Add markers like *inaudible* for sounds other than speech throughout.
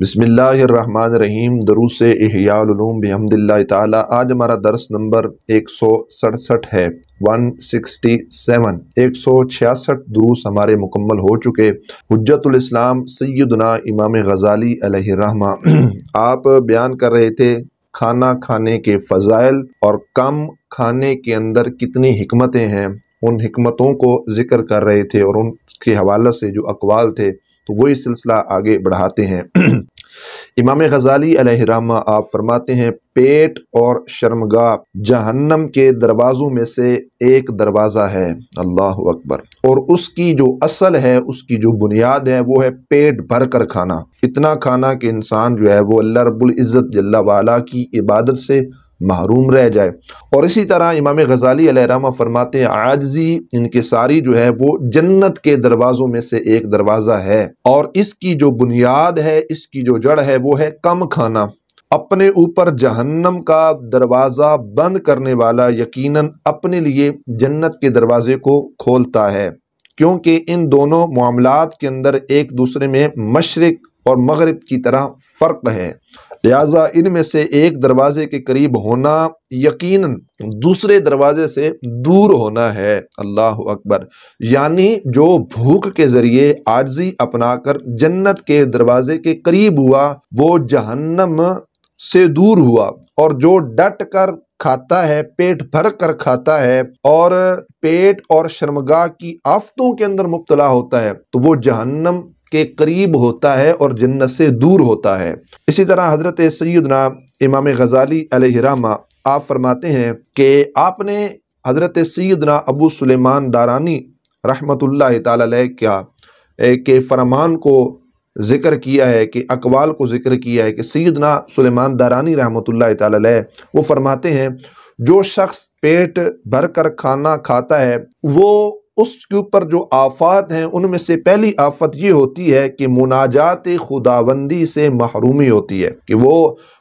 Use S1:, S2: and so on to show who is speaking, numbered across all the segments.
S1: बसमिल्ल रहीम दरूस इहयालूम बहमदिल्ला ताली आज हमारा दर्स नंबर एक सौ सड़सठ है वन सिक्सटी सेवन एक सौ छियासठ दरूस हमारे मुकम्मल हो चुके इस्लाम सैदना इमाम गज़ाली रहमा *clears throat* आप बयान कर रहे थे खाना खाने के फ़जाइल और कम खाने के अंदर कितनी हमतें हैं उन हमतों को ज़िक्र कर रहे थे और उनके हवाले से जो अकवाल थे तो वही सिलसिला आगे बढ़ाते हैं *clears throat* इमाम गजाली अलहरामा आप फरमाते हैं पेट और शर्मगा जहन्नम के दरवाज़ों में से एक दरवाज़ा है अल्लाह अकबर और उसकी जो असल है उसकी जो बुनियाद है वो है पेट भर कर खाना इतना खाना कि इंसान जो है वो अल्लाह रबुल्ज़त जल्ला वाला की इबादत से महरूम रह जाए और इसी तरह इमाम गज़ाली अलहरामा फरमाते आजजी सारी जो है वो जन्नत के दरवाज़ों में से एक दरवाज़ा है और इसकी जो बुनियाद है इसकी जो जड़ है वो है कम खाना अपने ऊपर जहन्नम का दरवाज़ा बंद करने वाला यकीनन अपने लिए जन्नत के दरवाज़े को खोलता है क्योंकि इन दोनों मामलों के अंदर एक दूसरे में मशरक़ और मगरब की तरह फ़र्क है लिहाजा इनमें से एक दरवाज़े के करीब होना यकीन दूसरे दरवाजे से दूर होना है अल्लाह अकबर यानी जो भूख के ज़रिए आर्जी अपनाकर जन्नत के दरवाजे के करीब हुआ वो जहन्नम से दूर हुआ और जो डट कर खाता है पेट भर कर खाता है और पेट और शर्मगा की आफतों के अंदर मुबतला होता है तो वो जहन्नम के करीब होता है और जन्नत से दूर होता है इसी तरह हज़रत सैदना इमाम गज़ाली अलहरामा आप फरमाते हैं कि आपने हज़रत सैदना अबू सुलेमान दारानी रहमत क्या के फरमान को ज़िक्र किया है कि अकवाल को ज़िक्र किया है कि सैदना सुलेमान दारानी रहमत ला वो फरमाते हैं जो शख्स पेट भर कर खाना खाता है वो उसके ऊपर जो आफात हैं उनमें से पहली आफत ये होती है कि मुनाजात खुदाबंदी से महरूमी होती है कि वो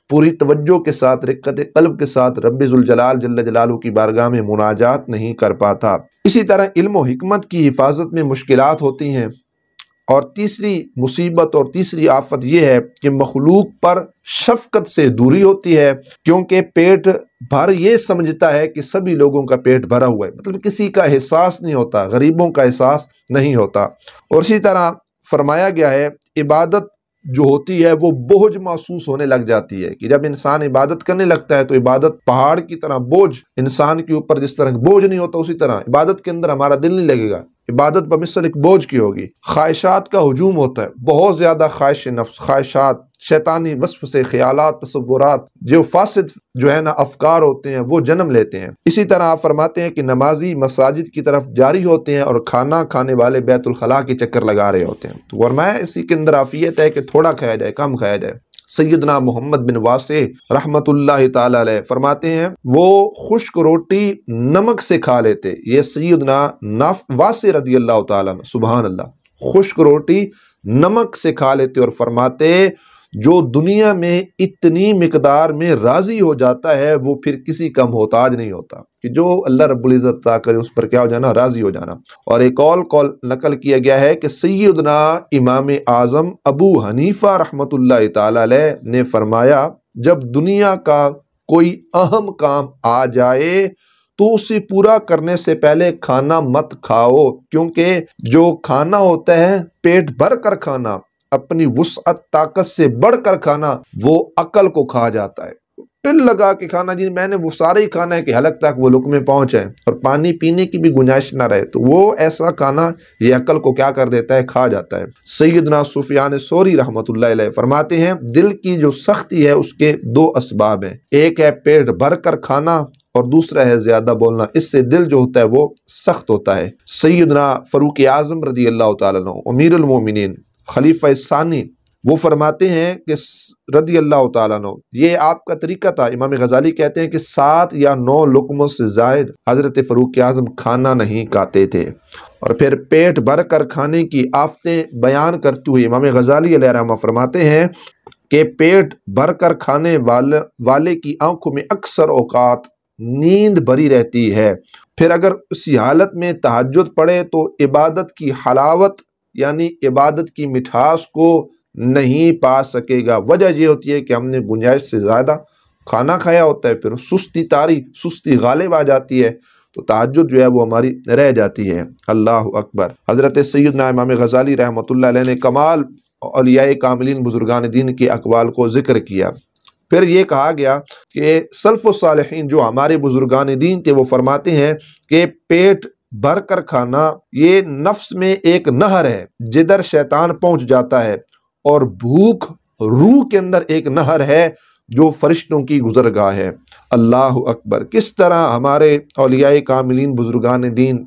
S1: पूरी तवज्जो के साथ रिक्कत कल्ब के साथ रब्ज़ुलजलाल जल्ल जलालू की बारगाह में मुनाजात नहीं कर पाता इसी तरह इल्म हिकमत की हिफाजत में मुश्किलात होती हैं और तीसरी मुसीबत और तीसरी आफत यह है कि मखलूक पर शफकत से दूरी होती है क्योंकि पेट भर ये समझता है कि सभी लोगों का पेट भरा हुआ है मतलब किसी का एहसास नहीं होता गरीबों का एहसास नहीं होता और इसी तरह फरमाया गया है इबादत जो होती है वो बोझ महसूस होने लग जाती है कि जब इंसान इबादत करने लगता है तो इबादत पहाड़ की तरह बोझ इंसान के ऊपर जिस तरह बोझ नहीं होता उसी तरह इबादत के अंदर हमारा दिल नहीं लगेगा इबादत बमिसल एक बोझ की होगी ख्वाहिशात का हजूम होता है बहुत ज़्यादा ख्वाहिश नफ्स ख्वाहिशात शैतानी वस्फ से ख्याल तस्वुरात जो फासद जो है ना अफकार होते हैं वो जन्म लेते हैं इसी तरह आप फरमाते हैं कि नमाजी मसाजिद की तरफ जारी होते हैं और खाना खाने वाले बैतुलखला के चक्कर लगा रहे होते हैं तो वरमाया इसी के अंदर आफियत है कि थोड़ा खाया जाए कम खाया जाए सैदना मोहम्मद बिन वासे रहमत फरमाते हैं वो खुश्क रोटी नमक से खा लेते ये सैदना नाफ वासे रदी अल्लाह तुबहान अल्लाह खुश्क रोटी नमक से खा लेते और फरमाते जो दुनिया में इतनी मकदार में राज़ी हो जाता है वो फिर किसी का मोहताज नहीं होता कि जो अल्लाह रब्ज़त अदा करे उस पर क्या हो जाना राज़ी हो जाना और एक और कॉल नकल किया गया है कि सैदना इमाम आज़म अबू हनीफ़ा रहमत ने फरमाया जब दुनिया का कोई अहम काम आ जाए तो उसे पूरा करने से पहले खाना मत खाओ क्योंकि जो खाना होता है पेट भर कर खाना अपनी वसअत ताकत से बढ़कर खाना वो अकल को खा जाता है टिल लगा के खाना जी मैंने वो सारे ही खाना है कि हलक तक वो लुक में पहुंचे और पानी पीने की भी गुंजाइश ना रहे तो वो ऐसा खाना ये अकल को क्या कर देता है खा जाता है सैदना सुफियान सोरी रहमत फरमाते हैं दिल की जो सख्ती है उसके दो असबाब हैं एक है पेट भर कर खाना और दूसरा है ज़्यादा बोलना इससे दिल जो होता है वो सख्त होता है सैदना फ़रूक आज़म रजी अल्लाह तमीरमिन खलीफा सानी वो फरमाते हैं कि रदी अल्लाह तु ये आपका तरीका था इमाम गजाली कहते हैं कि सात या नौ लकमों से जायद हज़रत फ़रूक के आज़म खाना नहीं खाते थे और फिर पेट भर कर खाने की आफतें बयान करते हुए इमाम गजाली रहमा फरमाते हैं कि पेट भर कर खाने वाले वाले की आंखों में अक्सर औकात नींद भरी रहती है फिर अगर उसी हालत में तहजद पड़े तो इबादत की हलावत यानी इबादत की मिठास को नहीं पा सकेगा वजह यह होती है कि हमने गुंजाइश से ज़्यादा खाना खाया होता है फिर सुस्ती तारी सुस्ती गालिब आ जाती है तो ताज जो है वो हमारी रह जाती है अल्लाह अकबर हज़रत सैद ना इमाम गज़ाली रहमत ने कमाल अलिया कामिलीन बुजुर्गान दिन के अकबाल को ज़िक्र किया फिर ये कहा गया कि सल्फ़ जो हमारे बुजुर्गान दीन थे वो फरमाते हैं कि पेट कर खाना ये नफ्स में एक नहर है जिधर शैतान पहुंच जाता है और भूख रूह के अंदर एक नहर है जो फरिश्तों की गुजरगाह है अल्लाह अकबर किस तरह हमारे अलिया कामिलीन बुजुर्गान दीन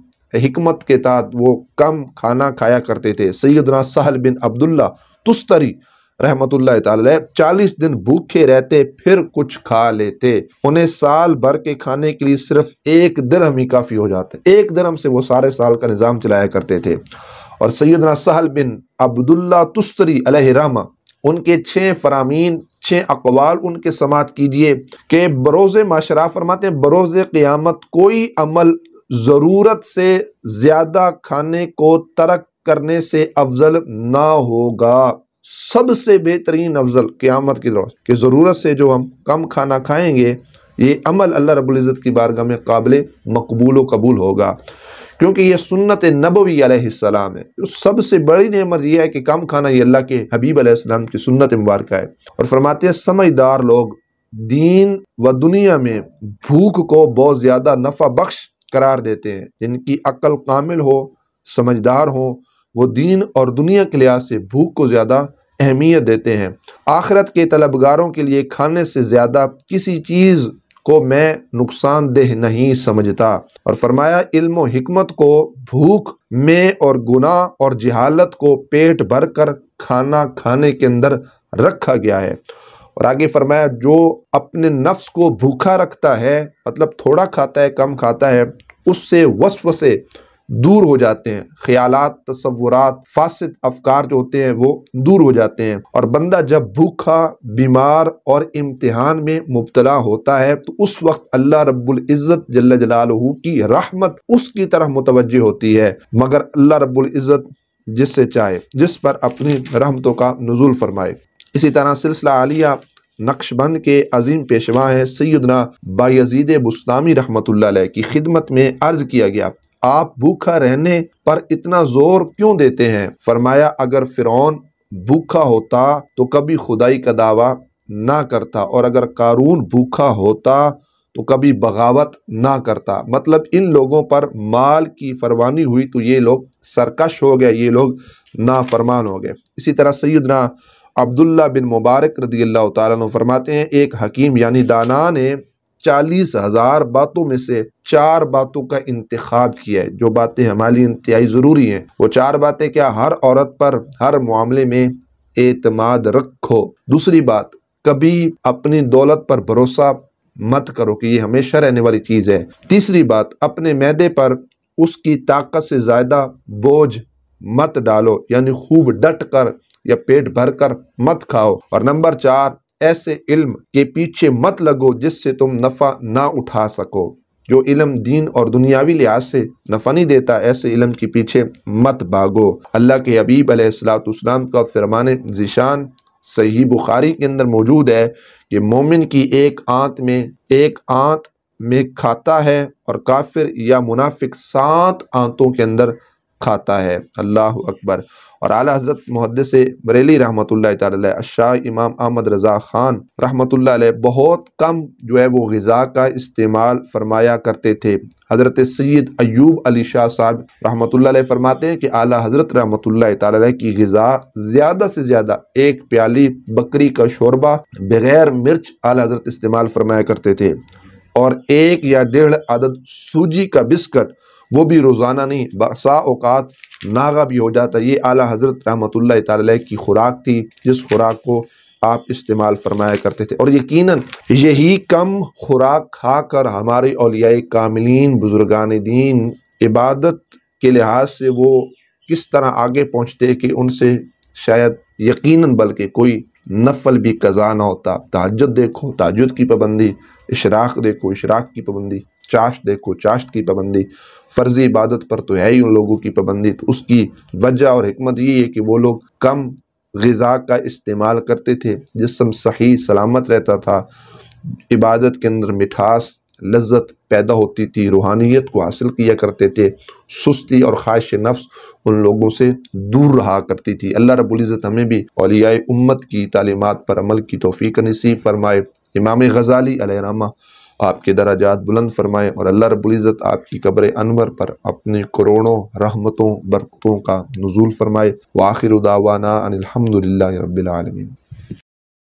S1: हमत के तहत वो कम खाना खाया करते थे सैदना सहल बिन अब्दुल्ला तुस्तरी रहमत चालीस दिन भूखे रहते फिर कुछ खा लेते उन्हें साल भर के खाने के लिए सिर्फ एक दरम ही काफ़ी हो जाते एक दरम से वो सारे साल का निज़ाम चलाया करते थे और सैदना सहल बिन अब्दुल्ला तुस्तरी अलहरामा उनके छः फरामीन छः अकवाल उनके समात कीजिए कि बरोज़ माशरा फरमाते बरोज़ क़्यामत कोई अमल ज़रूरत से ज़्यादा खाने को तरक करने से अफजल ना होगा सबसे बेहतरीन अफजल क़्यामत की रोज़ कि ज़रूरत से जो हम कम खाना खाएंगे ये अमल अल्लाह रबुल्जत की बारगाह में काबिल मकबूल कबूल होगा क्योंकि ये सुन्नत नबवी सलाम है तो सबसे बड़ी नमत यह है कि कम खाना ये अल्लाह के हबीब आसमाम की सुन्नत मुबारक है और फरमाते हैं समझदार लोग दीन व दुनिया में भूख को बहुत ज़्यादा नफ़ा बख्श करार देते हैं जिनकी अक्ल कामिल हो समझदार हों वो दीन और दुनिया के लिहाज से भूख को ज़्यादा अहमियत देते हैं आखरत के तलबगारों के लिए खाने से ज़्यादा किसी चीज़ को मैं नुकसानदेह नहीं समझता और फरमाया इल्म हमत को भूख में और गुनाह और जहालत को पेट भर कर खाना खाने के अंदर रखा गया है और आगे फरमाया जो अपने नफ्स को भूखा रखता है मतलब थोड़ा खाता है कम खाता है उससे वस्व से दूर हो जाते हैं ख्याल तस्वुरात फासद अफकार जो होते हैं वो दूर हो जाते हैं और बंदा जब भूखा बीमार और इम्तहान में मुबतला होता है तो उस वक्त अल्लाह रबुल्ज़त जल जलालहू की रहमत उसकी तरह मुतवज होती है मगर अल्लाह रबुल्ज़त जिससे चाहे जिस पर अपनी रहमतों का नजूल फरमाए इसी तरह सिलसिला आलिया नक्शबंद के अजीम पेशवा हैं सैदना बायजीद बुस्तामी रहमत की खिदमत में अर्ज किया गया आप भूखा रहने पर इतना जोर क्यों देते हैं फरमाया अगर फिरौन भूखा होता तो कभी खुदाई का दावा ना करता और अगर कारून भूखा होता तो कभी बगावत ना करता मतलब इन लोगों पर माल की फरवानी हुई तो ये लोग सरकश हो गए ये लोग नाफरमान हो गए इसी तरह सैदना अब्दुल्ला बिन मुबारक रदी अल्लाह फरमाते हैं एक हकीम यानी दाना ने चालीस हज़ार बातों में से चार बातों का इंतखब किया है जो बातें हमारे लिए इंतहाई ज़रूरी हैं वो चार बातें क्या हर औरत पर हर मामले में एतमाद रखो दूसरी बात कभी अपनी दौलत पर भरोसा मत करो कि ये हमेशा रहने वाली चीज़ है तीसरी बात अपने मैदे पर उसकी ताकत से ज़्यादा बोझ मत डालो यानी खूब डट कर या पेट भर कर मत खाओ और नंबर चार ऐसे इल्म के पीछे मत लगो जिससे तुम नफ़ा ना उठा सको जो इलम दीन और दुनियावी लिहाज से नफ़ा नहीं देता ऐसे इलम के पीछे मत भागो अल्लाह के हबीब अलैहिस्सलाम का फरमान ज़िशान सही बुखारी के अंदर मौजूद है कि मोमिन की एक आंत में एक आंत में खाता है और काफिर या मुनाफिक सात आंतों के अंदर खाता है अल्लाह अकबर और आला हजरत मुहदस बरेली रहमत शाह इमाम अहमद रज़ा ख़ान रहमत बहुत कम जो है वो गज़ा का इस्तेमाल फरमाया करते थे हज़रत सैद अयूब अली शाह साहब रहमत फरमाते हैं कि आला हज़रत रहमत की गज़ा ज़्यादा से ज़्यादा एक प्याली बकरी का शोरबा बग़ैर मिर्च आला हज़रत इस्तेमाल फरमाया करते थे और एक या डेढ़ आदद सूजी का बिस्कट वो भी रोज़ाना नहीं बसा अवकात नागा भी हो जाता है ये आला हज़रत रहमत ताल की खुराक थी जिस खुराक को आप इस्तेमाल फरमाया करते थे और यकीनन यही कम खुराक खाकर हमारे अलिया कामिलीन बुजुर्गान दीन इबादत के लिहाज से वो किस तरह आगे पहुँचते कि उनसे शायद यकीनन बल्कि कोई नफल भी कज़ा ना होता ताजद देखो ताजद की पाबंदी इशराक देखो इशराक की पाबंदी चाश्त देखो चाश्त की पाबंदी फ़र्ज़ी इबादत पर तो है ही उन लोगों की पाबंदी तो उसकी वजह और हमत ये है कि वो लोग कम गज़ा का इस्तेमाल करते थे जिसम सही सलामत रहता था इबादत के अंदर मिठास लज्जत पैदा होती थी रूहानियत को हासिल किया करते थे सुस्ती और ख्वाहिश नफ्स उन लोगों से दूर रहा करती थी अल्लाह रबुल्ज़त हमें भी अलिया उम्मत की तालीमत पर अमल की तोफ़ी का नसीब फरमाए इमाम गज़ाली रहमा आपके दराजात बुलंद फरमाएँ और अल्लाह रबुल्ज़त आपकी कब्र अनवर पर अपने करोड़ों रहमतों बरकतों का नज़ुल फरमाए व आखिर उदावाना अनिलहमदिल्ला रबालमीन